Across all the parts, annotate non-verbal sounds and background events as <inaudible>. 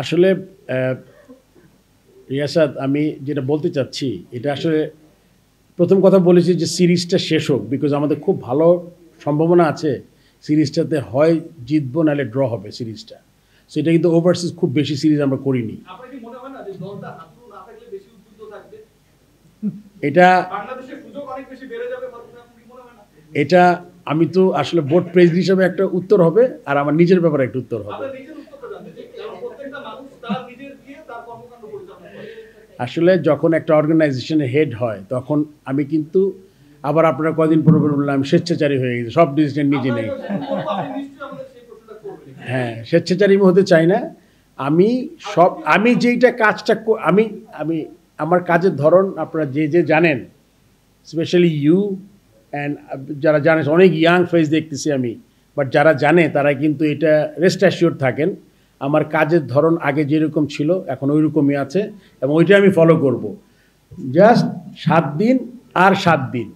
আসলে রিয়াসাদ আমি যেটা বলতে চাচ্ছি এটা আসলে প্রথম কথা বলেছি যে সিরিজটা শেষ হোক বিকজ আমাদের খুব ভালো সম্ভাবনা আছে সিরিজটাতে হয় জিতবো নাহলে ড্র হবে সিরিজটা সো এটা কিন্তু ওভারসিজ খুব বেশি সিরিজ আমরা করিনি এটা এটা আমি তো আসলে বোর্ড প্রেসিডেন্ট হিসাবে একটা উত্তর হবে আর আমার নিজের ব্যাপারে একটা উত্তর হবে আসলে যখন একটা অর্গানাইজেশনের হেড হয় তখন আমি কিন্তু আবার আপনারা কদিন পরে বললাম স্বেচ্ছাচারী হয়ে গেছে সব ডিসিশন নিজে নেই হ্যাঁ স্বেচ্ছাচারী হতে চাই না আমি সব আমি যেইটা কাজটা আমি আমি আমার কাজের ধরন আপনারা যে যে জানেন স্পেশালি ইউ অ্যান্ড যারা জানে অনেক ইয়াং ফেস দেখতেছি আমি বাট যারা জানে তারা কিন্তু এটা রেস্ট অ্যাসিওর থাকেন আমার কাজের ধরন আগে যেরকম ছিল এখন ওই রকমই আছে এবং ওইটা আমি ফলো করব। জাস্ট সাত দিন আর সাত দিন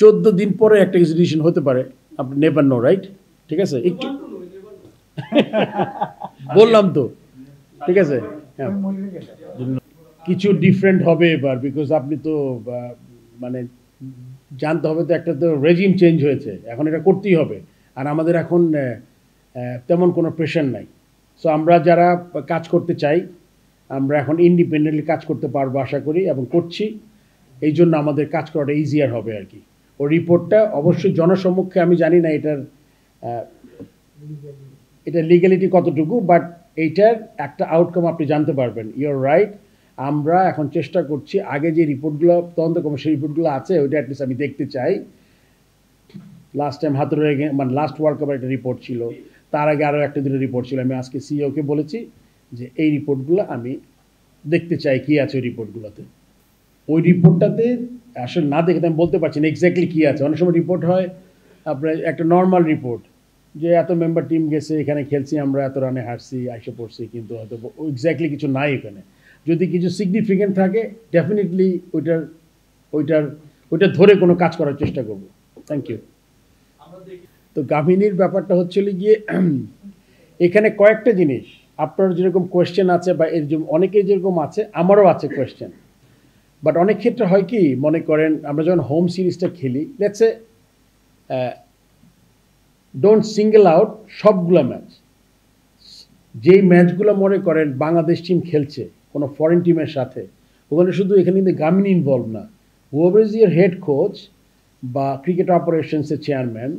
চোদ্দ দিন পরে একটা এক্সিবিশন হতে পারে আপনি নেভার নো রাইট ঠিক আছে একটু <laughs> বললাম তো ঠিক আছে হ্যাঁ কিছু ডিফারেন্ট হবে এবার বিকজ আপনি তো মানে জানতে হবে তো একটা তো রেজিম চেঞ্জ হয়েছে এখন এটা করতেই হবে আর আমাদের এখন তেমন কোনো প্রেশার নাই সো আমরা যারা কাজ করতে চাই আমরা এখন ইন্ডিপেন্ডেন্টলি কাজ করতে পারবো আশা করি এবং করছি এই জন্য আমাদের কাজ করাটা ইজিয়ার হবে আর কি ও রিপোর্টটা অবশ্যই জনসম্মুখে আমি জানি না এটার এটা লিগ্যালিটি কতটুকু বাট এইটার একটা আউটকাম আপনি জানতে পারবেন ইউর রাইট আমরা এখন চেষ্টা করছি আগে যে রিপোর্টগুলো তদন্ত কমিশন রিপোর্টগুলো আছে ওইটা অ্যাটলিস্ট আমি দেখতে চাই লাস্ট টাইম গে মানে লাস্ট ওয়ার্ল্ড কাপের একটা রিপোর্ট ছিল তার আগে আরও একটা দুটো রিপোর্ট ছিল আমি আজকে সিইওকে বলেছি যে এই রিপোর্টগুলো আমি দেখতে চাই কী আছে ওই রিপোর্টগুলোতে ওই রিপোর্টটাতে আসলে না দেখে আমি বলতে পারছি না এক্স্যাক্টলি কী আছে অনেক সময় রিপোর্ট হয় আপনার একটা নর্মাল রিপোর্ট যে এত মেম্বার টিম গেছে এখানে খেলছি আমরা এত রানে হারছি আইসে পড়ছি কিন্তু হয়তো এক্স্যাক্টলি কিছু নাই এখানে যদি কিছু সিগনিফিকেন্ট থাকে ডেফিনেটলি ওইটার ওইটার ওইটা ধরে কোনো কাজ করার চেষ্টা করবো থ্যাংক ইউ তো গাভিনীর ব্যাপারটা হচ্ছিল গিয়ে এখানে কয়েকটা জিনিস আপনার যেরকম কোয়েশ্চেন আছে বা এর অনেকেই যেরকম আছে আমারও আছে কোয়েশ্চেন বাট অনেক ক্ষেত্রে হয় কি মনে করেন আমরা যখন হোম সিরিজটা খেলি লেটস এ ডোন্ট সিঙ্গেল আউট সবগুলো ম্যাচ যেই ম্যাচগুলো মনে করেন বাংলাদেশ টিম খেলছে কোনো ফরেন টিমের সাথে ওখানে শুধু এখানে কিন্তু গামিন ইনভলভ না over is your head coach বা ক্রিকেট অপারেশনসের চেয়ারম্যান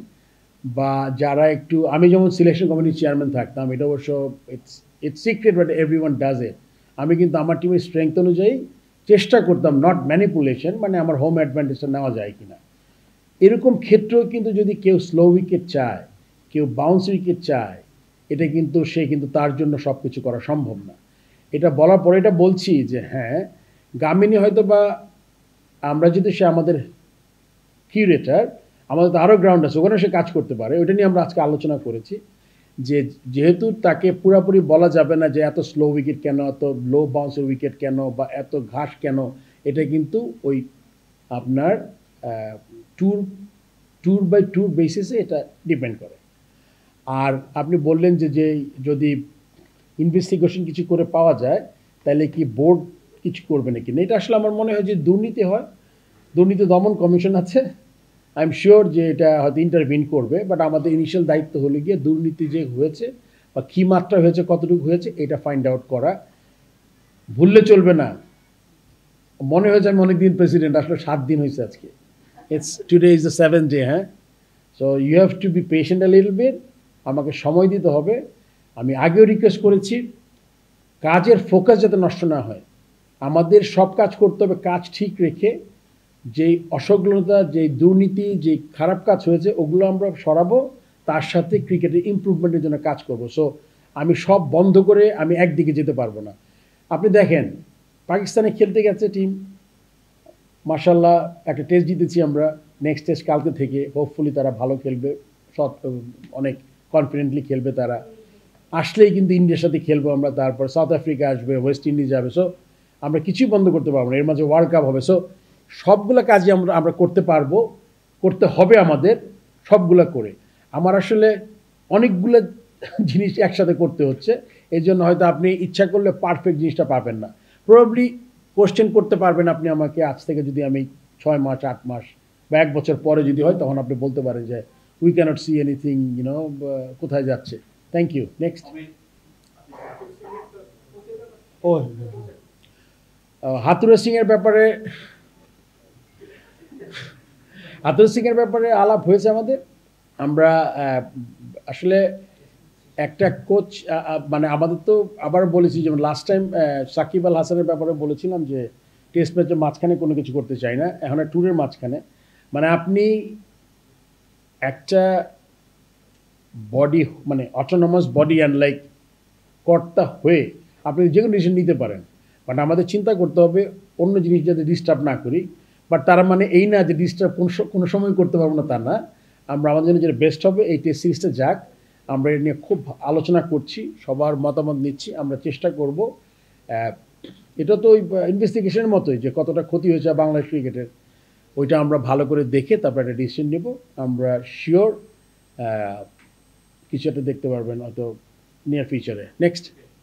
বা যারা একটু আমি যেমন সিলেকশন কমিটির চেয়ারম্যান থাকতাম এটা অবশ্য it's it's secret but every one does it আমি কিন্তু আমার টিমের স্ট্রেংথ অনুযায়ী চেষ্টা করতাম নট ম্যানিপুলেশন মানে আমার হোম অ্যাডভান্টেজটা নেওয়া যায় কি না এরকম ক্ষেত্রেও কিন্তু যদি কেউ স্লো উইকেট চায় কেউ বাউন্স উইকেট চায় এটা কিন্তু সে কিন্তু তার জন্য সব কিছু করা সম্ভব না এটা বলার পরে এটা বলছি যে হ্যাঁ গামিনী হয়তো বা আমরা যদি সে আমাদের কিউরেটার আমাদের তো আরও গ্রাউন্ড আছে ওখানে সে কাজ করতে পারে ওইটা নিয়ে আমরা আজকে আলোচনা করেছি যে যেহেতু তাকে পুরাপুরি বলা যাবে না যে এত স্লো উইকেট কেন এত লো বাউন্সের উইকেট কেন বা এত ঘাস কেন এটা কিন্তু ওই আপনার ট্যুর ট্যুর বাই ট্যুর বেসিসে এটা ডিপেন্ড করে আর আপনি বললেন যে যে যদি ইনভেস্টিগেশন কিছু করে পাওয়া যায় তাহলে কি বোর্ড কিছু করবে নাকি না এটা আসলে আমার মনে হয় যে দুর্নীতি হয় দুর্নীতি দমন কমিশন আছে আই এম শিওর যে এটা হয়তো ইন্টারভিন করবে বাট আমাদের ইনিশিয়াল দায়িত্ব হলে গিয়ে দুর্নীতি যে হয়েছে বা কী মাত্রা হয়েছে কতটুকু হয়েছে এটা ফাইন্ড আউট করা ভুললে চলবে না মনে হয়েছে আমি অনেকদিন প্রেসিডেন্ট আসলে সাত দিন হয়েছে আজকে it's today is the seven day হ্যাঁ so you have to be patient a little bit আমাকে সময় দিতে হবে আমি আগেও রিকোয়েস্ট করেছি কাজের ফোকাস যাতে নষ্ট না হয় আমাদের সব কাজ করতে হবে কাজ ঠিক রেখে যেই অসগ্রতা যেই দুর্নীতি যে খারাপ কাজ হয়েছে ওগুলো আমরা সরাবো তার সাথে ক্রিকেটের ইম্প্রুভমেন্টের জন্য কাজ করব সো আমি সব বন্ধ করে আমি একদিকে যেতে পারবো না আপনি দেখেন পাকিস্তানে খেলতে গেছে টিম মার্শাল্লাহ একটা টেস্ট জিতেছি আমরা নেক্সট টেস্ট কালকে থেকে হোপফুলি তারা ভালো খেলবে সৎ অনেক কনফিডেন্টলি খেলবে তারা আসলেই কিন্তু ইন্ডিয়ার সাথে খেলবো আমরা তারপর সাউথ আফ্রিকা আসবে ওয়েস্ট ইন্ডিজ যাবে সো আমরা কিছুই বন্ধ করতে পারবো না এর মাঝে ওয়ার্ল্ড কাপ হবে সো সবগুলো কাজই আমরা আমরা করতে পারবো করতে হবে আমাদের সবগুলো করে আমার আসলে অনেকগুলো জিনিস একসাথে করতে হচ্ছে এই জন্য হয়তো আপনি ইচ্ছা করলে পারফেক্ট জিনিসটা পাবেন না প্রবলি কোশ্চেন করতে পারবেন আপনি আমাকে আজ থেকে যদি আমি ছয় মাস আট মাস বা এক বছর পরে যদি হয় তখন আপনি বলতে পারেন যে we can't see anything you know কোথায় যাচ্ছে থ্যাংক ইউ নেক্সট ও হাতুরে সিংয়ের ব্যাপারে আতর সিংয়ের ব্যাপারে আলাপ হয়েছে আমাদের আমরা আসলে একটা কোচ মানে আমাদের তো আবার বলেছি যেমন লাস্ট টাইম সাকিব আল হাসানের ব্যাপারে বলেছিলাম যে টেস্ট ম্যাচের মাঝখানে কোনো কিছু করতে চাই না এখন ট্যুরের মাঝখানে মানে আপনি একটা বডি মানে অটোনমাস বডি অ্যান্ড লাইক কর্তা হয়ে আপনি যে কোনো ডিসিশন নিতে পারেন মানে আমাদের চিন্তা করতে হবে অন্য জিনিস যাতে ডিস্টার্ব না করি বাট তার মানে এই না যে ডিস্টার্ব কোন কোনো সময় করতে পারবো না তা না আমরা আমাদের জন্য যেটা বেস্ট হবে এই টেস্ট সিরিজটা যাক আমরা এটা নিয়ে খুব আলোচনা করছি সবার মতামত নিচ্ছি আমরা চেষ্টা করব এটা তো ওই ইনভেস্টিগেশনের মতোই যে কতটা ক্ষতি হয়েছে বাংলাদেশ ক্রিকেটের ওইটা আমরা ভালো করে দেখে তারপর একটা ডিসিশন নেব আমরা শিওর কিছু একটা দেখতে পারবেন হয়তো নিয়ার ফিউচারে নেক্সট